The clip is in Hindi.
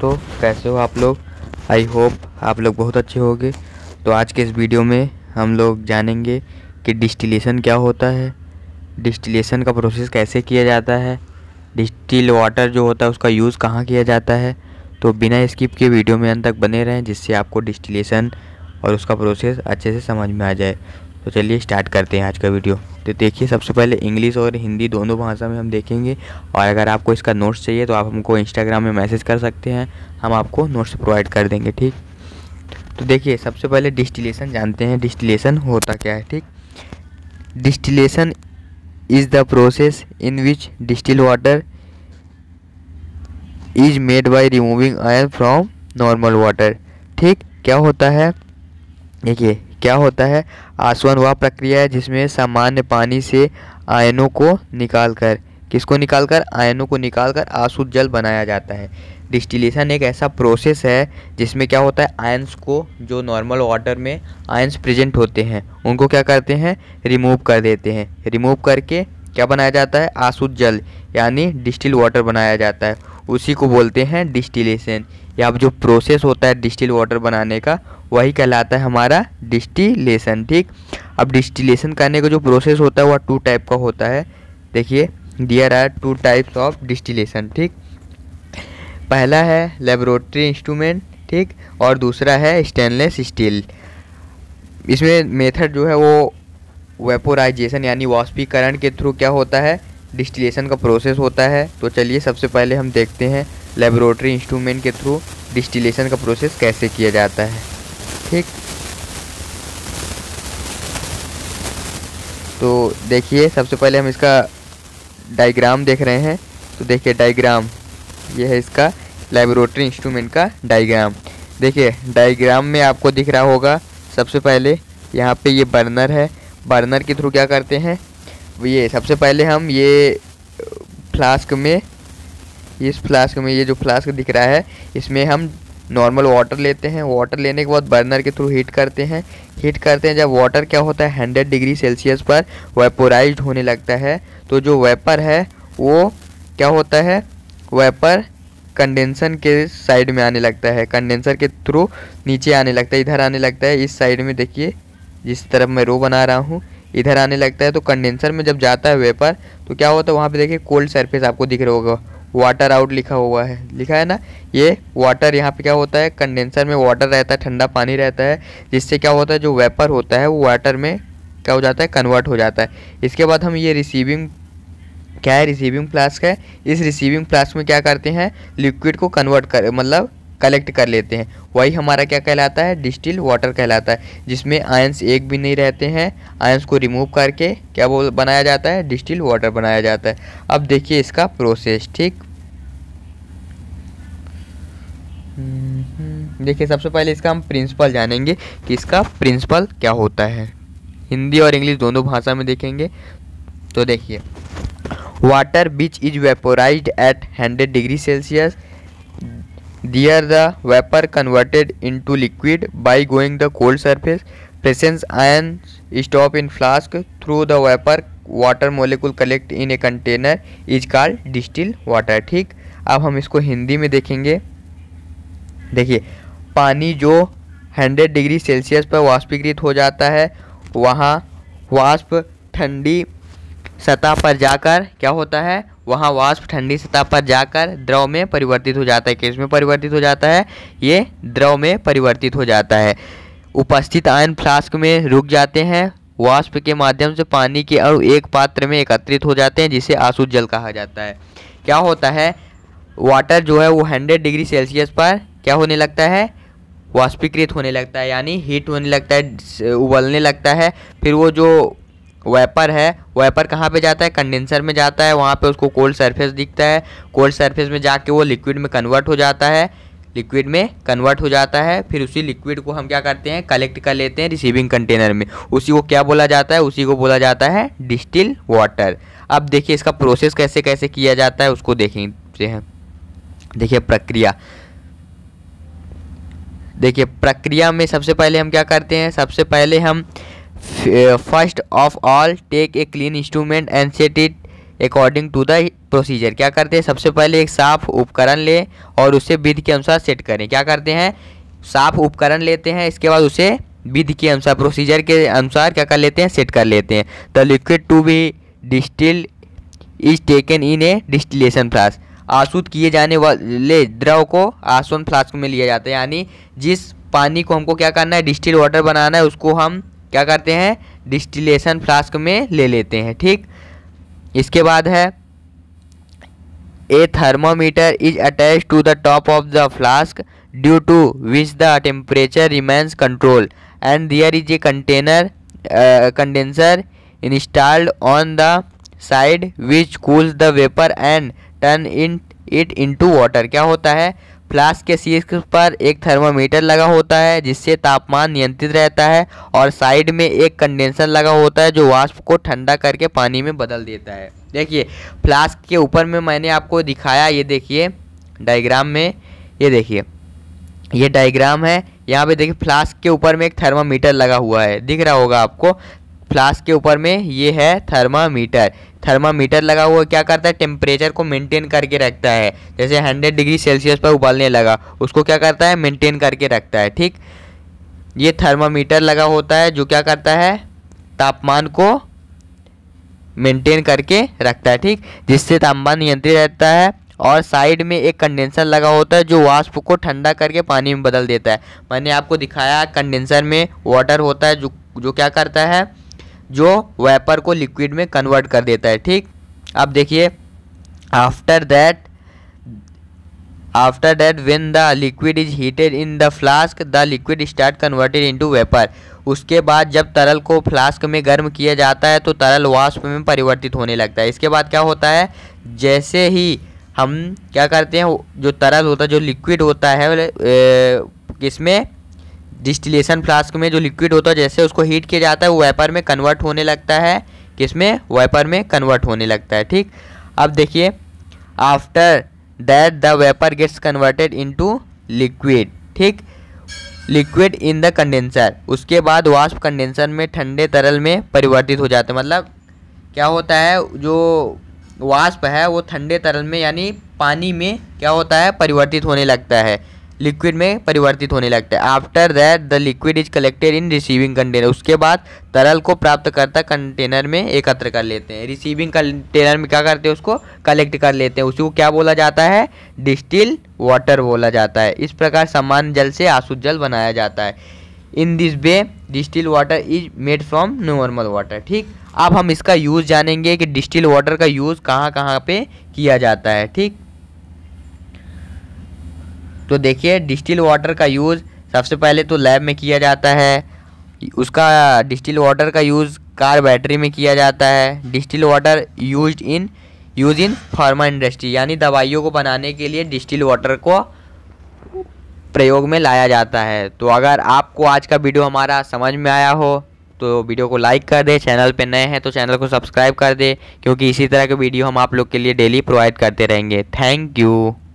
तो कैसे हो आप लोग आई होप आप लोग बहुत अच्छे होंगे तो आज के इस वीडियो में हम लोग जानेंगे कि डिस्टिलेशन क्या होता है डिस्टिलेशन का प्रोसेस कैसे किया जाता है डिस्टिल वाटर जो होता है उसका यूज़ कहाँ किया जाता है तो बिना स्किप के वीडियो में अंत तक बने रहें जिससे आपको डिस्टिलेशन और उसका प्रोसेस अच्छे से समझ में आ जाए तो चलिए स्टार्ट करते हैं आज का वीडियो तो देखिए सबसे पहले इंग्लिश और हिंदी दोनों भाषा में हम देखेंगे और अगर आपको इसका नोट्स चाहिए तो आप हमको इंस्टाग्राम में मैसेज कर सकते हैं हम आपको नोट्स प्रोवाइड कर देंगे ठीक तो देखिए सबसे पहले डिस्टिलेशन जानते हैं डिस्टिलेशन होता क्या है ठीक distillation is the process in which distil water is made by removing आयर फ्रॉम नॉर्मल वाटर ठीक क्या होता है देखिए क्या होता है आसवन वह प्रक्रिया है जिसमें सामान्य पानी से आयनों को निकालकर किसको निकालकर आयनों को निकालकर आसुद जल बनाया जाता है डिस्टिलेशन एक ऐसा प्रोसेस है जिसमें क्या होता है आयंस को जो नॉर्मल वाटर में आयंस प्रेजेंट होते हैं उनको क्या करते हैं रिमूव कर देते हैं रिमूव करके क्या बनाया जाता है आसुद जल यानी डिस्टिल वाटर बनाया जाता है उसी को बोलते हैं डिस्टिलेशन या अब जो प्रोसेस होता है डिस्टिल वाटर बनाने का वही कहलाता है हमारा डिस्टिलेशन ठीक अब डिस्टिलेशन करने का जो प्रोसेस होता है वह टू टाइप का होता है देखिए there are two types of distillation ठीक पहला है लेबोरेटरी इंस्ट्रूमेंट ठीक और दूसरा है स्टेनलेस स्टील इसमें मेथड जो है वो वेपोराइजेशन यानी वाष्पीकरण के थ्रू क्या होता है डिस्टिलेशन का प्रोसेस होता है तो चलिए सबसे पहले हम देखते हैं लेबोरेटरी इंस्ट्रूमेंट के थ्रू डिस्टिलेशन का प्रोसेस कैसे किया जाता है ठीक तो देखिए सबसे पहले हम इसका डायग्राम देख रहे हैं तो देखिए डायग्राम ये है इसका लेबोरेटरी इंस्ट्रूमेंट का डायग्राम देखिए डायग्राम में आपको दिख रहा होगा सबसे पहले यहाँ पे ये बर्नर है बर्नर के थ्रू क्या करते हैं ये सबसे पहले हम ये फ्लास्क में इस फ्लास्क में ये जो फ्लास्क दिख रहा है इसमें हम नॉर्मल वाटर लेते हैं वाटर लेने के बाद बर्नर के थ्रू हीट करते हैं हीट करते हैं जब वाटर क्या होता है हंड्रेड डिग्री सेल्सियस पर वेपोराइज होने लगता है तो जो वेपर है वो क्या होता है वेपर कंडेंसन के साइड में आने लगता है कंडेंसर के थ्रू नीचे आने लगता है इधर आने लगता है इस साइड में देखिए जिस तरफ मैं रो बना रहा हूँ इधर आने लगता है तो कंडेंसर में जब जाता है वेपर तो क्या होता है वहाँ पे देखिए कोल्ड सरफेस आपको दिख रहा होगा वाटर आउट लिखा हुआ है लिखा है ना ये वाटर यहाँ पे क्या होता है कंडेंसर में वाटर रहता है ठंडा पानी रहता है जिससे क्या होता है जो वेपर होता है वो वाटर में क्या हो जाता है कन्वर्ट हो जाता है इसके बाद हम ये रिसीविंग क्या है रिसीविंग फ्लास्क है इस रिसीविंग फ्लास्क में क्या करते हैं लिक्विड को कन्वर्ट कर मतलब कलेक्ट कर लेते हैं वही हमारा क्या कहलाता है डिस्टिल वाटर कहलाता है जिसमें आयंस एक भी नहीं रहते हैं आयंस को रिमूव करके क्या बोल बनाया जाता है डिस्टिल वाटर बनाया जाता है अब देखिए इसका प्रोसेस ठीक हम्म, देखिए सबसे पहले इसका हम प्रिंसिपल जानेंगे कि इसका प्रिंसिपल क्या होता है हिंदी और इंग्लिश दोनों भाषा में देखेंगे तो देखिए water which is vaporise at hundred degree Celsius There the vapor converted into liquid by going the cold surface. Presence ions stop in flask through the vapor water molecule collect in a container is called distil water ठीक अब हम इसको हिंदी में देखेंगे देखिए पानी जो 100 डिग्री सेल्सियस पर वाष्पीकृत हो जाता है वहाँ वाष्प ठंडी सतह पर जाकर क्या होता है वहाँ वाष्प ठंडी सतह पर जाकर द्रव में परिवर्तित हो जाता है किसमें परिवर्तित हो जाता है ये द्रव में परिवर्तित हो जाता है उपस्थित आयन फ्लास्क में रुक जाते हैं वाष्प के माध्यम से पानी के अणु एक पात्र में एकत्रित हो जाते हैं जिसे आंसू जल कहा जाता है क्या होता है वाटर जो है वो हंड्रेड डिग्री सेल्सियस पर क्या होने लगता है वाष्पीकृत होने लगता है यानी हीट होने लगता है उबलने लगता है फिर वो जो वेपर है वेपर कहाँ पे जाता है कंडेंसर में जाता है वहाँ पे उसको कोल्ड सरफेस दिखता है कोल्ड सरफेस में जाके वो लिक्विड में कन्वर्ट हो जाता है लिक्विड में कन्वर्ट हो जाता है फिर उसी लिक्विड को हम क्या करते हैं कलेक्ट कर लेते हैं रिसीविंग कंटेनर में उसी को क्या बोला जाता है उसी को बोला जाता है डिस्टिल वाटर अब देखिए इसका प्रोसेस कैसे कैसे किया जाता है उसको देखेंगे हैं देखिए प्रक्रिया देखिए प्रक्रिया में सबसे पहले हम क्या करते हैं सबसे पहले हम first of all take a clean instrument and set it according to the procedure क्या करते हैं सबसे पहले एक साफ उपकरण लें और उसे विधि के अनुसार सेट करें क्या करते हैं साफ उपकरण लेते हैं इसके बाद उसे विधि के अनुसार प्रोसीजर के अनुसार क्या कर लेते हैं सेट कर लेते हैं the liquid to be distil is taken in a distillation flask आसूद किए जाने वाले द्रव को आसवन फ्लास्क में लिया जाता है यानी जिस पानी को हमको क्या करना है डिस्टिल वाटर बनाना है उसको हम क्या करते हैं डिस्टिलेशन फ्लास्क में ले लेते हैं ठीक इसके बाद है a thermometer is attach to the top of the flask due to which the temperature remains control and there is a container condenser installed on the side which cools the vapour and turn in it into water क्या होता है फ्लास्क के शीर्ष पर एक थर्मामीटर लगा होता है जिससे तापमान नियंत्रित रहता है और साइड में एक कंडेंसर लगा होता है जो वाष्प को ठंडा करके पानी में बदल देता है देखिए फ्लास्क के ऊपर में मैंने आपको दिखाया ये देखिए डायग्राम में ये देखिए ये डायग्राम है यहाँ पे देखिए फ्लास्क के ऊपर में एक थर्मामीटर लगा हुआ है दिख रहा होगा आपको फ्लास्क के ऊपर में ये है थर्मामीटर थर्मामीटर लगा हुआ क्या करता है टेम्परेचर को मेंटेन करके रखता है जैसे 100 डिग्री सेल्सियस पर उबालने लगा उसको क्या करता है मेंटेन करके रखता है ठीक ये थर्मामीटर लगा होता है जो क्या करता है तापमान को मेंटेन करके रखता है ठीक जिससे तापमान नियंत्रित रहता है और साइड में एक कंडेंसर लगा होता है जो वाष्प को ठंडा करके पानी में बदल देता है मैंने आपको दिखाया कंडेंसर में वाटर होता है जो जो क्या करता है जो वेपर को लिक्विड में कन्वर्ट कर देता है ठीक अब देखिए after that after that when the liquid is heated in the flask the liquid start converted into vapour उसके बाद जब तरल को फ्लास्क में गर्म किया जाता है तो तरल वाष्प में परिवर्तित होने लगता है इसके बाद क्या होता है जैसे ही हम क्या करते हैं जो तरल होता है जो लिक्विड होता है किसमें डिस्टिलेशन फ्लास्क में जो लिक्विड होता है जैसे उसको हीट किया जाता है वो वेपर में कन्वर्ट होने लगता है किसमें वेपर में कन्वर्ट होने लगता है ठीक अब देखिए after that the vapour gets converted into liquid ठीक लिक्विड इन द कंडेंसर उसके बाद वाष्प कंडेंसर में ठंडे तरल में परिवर्तित हो जाते हैं मतलब क्या होता है जो वाष्प है वो ठंडे तरल में यानी पानी में क्या होता है परिवर्तित होने लगता है लिक्विड में परिवर्तित होने लगता है after that the liquid is collected in receiving container उसके बाद तरल को प्राप्तकर्ता कंटेनर में एकत्र कर लेते हैं रिसीविंग कंटेनर में क्या करते हैं उसको कलेक्ट कर लेते हैं उसी को क्या बोला जाता है डिस्टिल वाटर बोला जाता है इस प्रकार सामान्य जल से आसुद जल बनाया जाता है in this way distil water is made from normal water ठीक अब हम इसका यूज़ जानेंगे कि डिस्टिल वाटर का यूज़ कहाँ कहाँ पे किया जाता है ठीक तो देखिए डिस्टिल वाटर का यूज़ सबसे पहले तो लैब में किया जाता है उसका डिस्टिल वाटर का यूज़ कार बैटरी में किया जाता है distil water use in use in pharma industry यानी दवाइयों को बनाने के लिए डिस्टिल वाटर को प्रयोग में लाया जाता है तो अगर आपको आज का वीडियो हमारा समझ में आया हो तो वीडियो को लाइक कर दे चैनल पे नए हैं तो चैनल को सब्सक्राइब कर दे क्योंकि इसी तरह के वीडियो हम आप लोग के लिए डेली प्रोवाइड करते रहेंगे थैंक यू